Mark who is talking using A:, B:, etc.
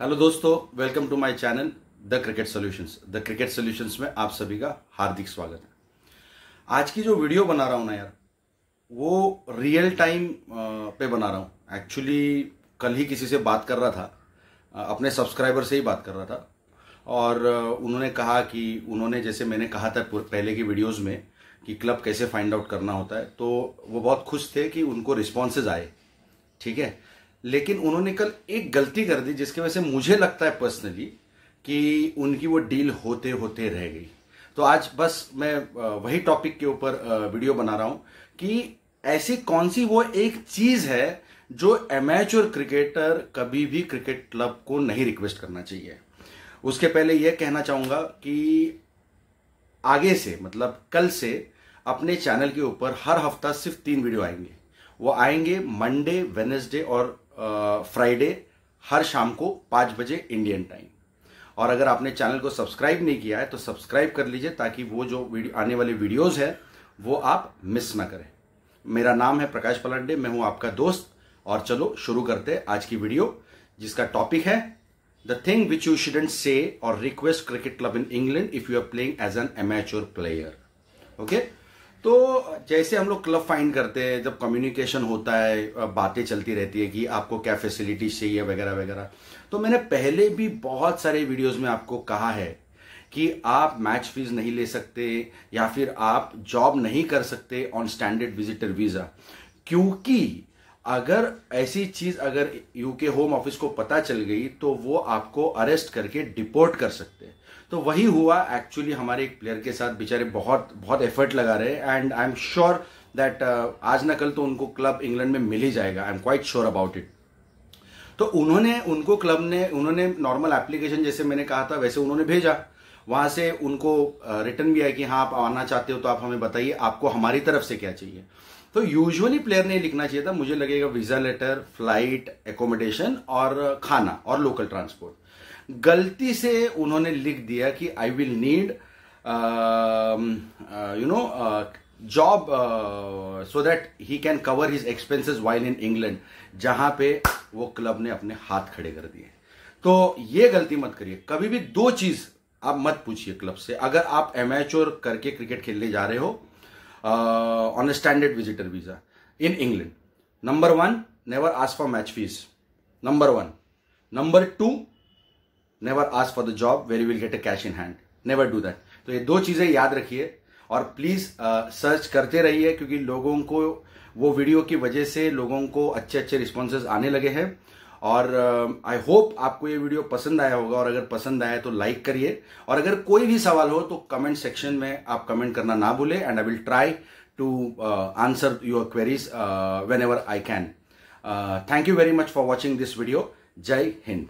A: hello दोस्तों welcome to my channel the cricket solutions the cricket solutions में आप सभी का हार्दिक स्वागत है आज की जो वीडियो बना रहा हूँ ना यार वो रियल टाइम पे बना रहा हूँ एक्चुअली कल ही किसी से बात कर रहा था अपने सब्सक्राइबर से ही बात कर रहा था और उन्होंने कहा कि उन्होंने जैसे मैंने कहा था पहले की वीडियोज़ में कि क्लब कैसे फाइंड आउट करना होता है तो वो बहुत खुश थे कि उनको रिस्पॉन्सेज आए ठीक है लेकिन उन्होंने कल एक गलती कर दी जिसकी वजह से मुझे लगता है पर्सनली कि उनकी वो डील होते होते रह गई तो आज बस मैं वही टॉपिक के ऊपर वीडियो बना रहा हूं कि ऐसी कौन सी वो एक चीज है जो एमेच्योर क्रिकेटर कभी भी क्रिकेट क्लब को नहीं रिक्वेस्ट करना चाहिए उसके पहले यह कहना चाहूंगा कि आगे से मतलब कल से अपने चैनल के ऊपर हर हफ्ता सिर्फ तीन वीडियो आएंगे वो आएंगे मंडे वेनेसडे और फ्राइडे हर शाम को पाँच बजे इंडियन टाइम और अगर आपने चैनल को सब्सक्राइब नहीं किया है तो सब्सक्राइब कर लीजिए ताकि वो जो आने वाले वीडियोस है वो आप मिस ना करें मेरा नाम है प्रकाश पलांडे मैं हूं आपका दोस्त और चलो शुरू करते हैं आज की वीडियो जिसका टॉपिक है the thing which you shouldn't say और request cricket club in England if you are playing as an amateur player okay तो जैसे हम लोग क्लब फाइंड करते हैं जब कम्युनिकेशन होता है बातें चलती रहती है कि आपको क्या फैसिलिटीज चाहिए वगैरह वगैरह तो मैंने पहले भी बहुत सारे वीडियोस में आपको कहा है कि आप मैच फीस नहीं ले सकते या फिर आप जॉब नहीं कर सकते ऑन स्टैंडर्ड विजिटर वीज़ा क्योंकि अगर ऐसी चीज़ अगर यूके होम ऑफिस को पता चल गई तो वो आपको अरेस्ट करके डिपोर्ट कर सकते हैं तो वही हुआ एक्चुअली हमारे एक प्लेयर के साथ बेचारे बहुत बहुत एफर्ट लगा रहे and I am sure that आज ना कल तो उनको क्लब इंग्लैंड में मिल ही जाएगा I am quite sure about it तो उन्होंने उनको क्लब ने उन्होंने नॉर्मल एप्लीकेशन जैसे मैंने कहा था वैसे उन्होंने भेजा वहां से उनको रिटर्न भी आया कि हाँ आप आना चाहते हो तो आप हमें बताइए आपको हमारी तरफ से क्या चाहिए तो यूजुअली प्लेयर ने लिखना चाहिए था मुझे लगेगा वीजा लेटर फ्लाइट एकोमोडेशन और खाना और लोकल ट्रांसपोर्ट गलती से उन्होंने लिख दिया कि I will need you know job so that he can cover his expenses while in England जहां पे वो क्लब ने अपने हाथ खड़े कर दिए तो ये गलती मत करिए कभी भी दो चीज आप मत पूछिए क्लब से अगर आप ओर करके क्रिकेट खेलने जा रहे हो on standard visitor visa in England number one never ask for match fees number one number two never ask for the job very will get a cash in hand never do that तो ये दो चीज़ें याद रखिए और please search करते रहिए क्योंकि लोगों को वो वीडियो की वजह से लोगों को अच्छे अच्छे रिस्पॉन्सेज आने लगे हैं और आई uh, होप आपको ये वीडियो पसंद आया होगा और अगर पसंद आया तो लाइक करिए और अगर कोई भी सवाल हो तो कमेंट सेक्शन में आप कमेंट करना ना भूलें and I will try to answer your queries whenever I can thank you very much for watching this video Jai Hind